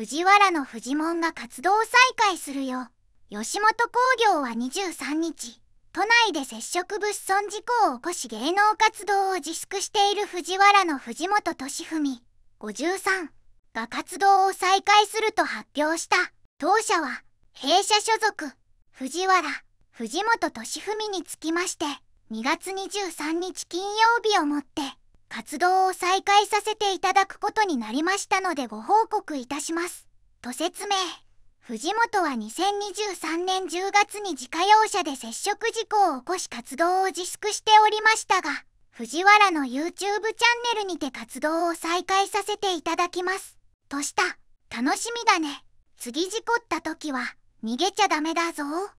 藤原の藤門が活動を再開するよ。吉本興業は23日、都内で接触物損事故を起こし芸能活動を自粛している藤原の藤本敏文53が活動を再開すると発表した。当社は、弊社所属、藤原、藤本敏文につきまして、2月23日金曜日をもって、活動を再開させていただくことになりましたのでご報告いたします。と説明。藤本は2023年10月に自家用車で接触事故を起こし活動を自粛しておりましたが、藤原の YouTube チャンネルにて活動を再開させていただきます。とした。楽しみだね。次事故った時は、逃げちゃダメだぞ。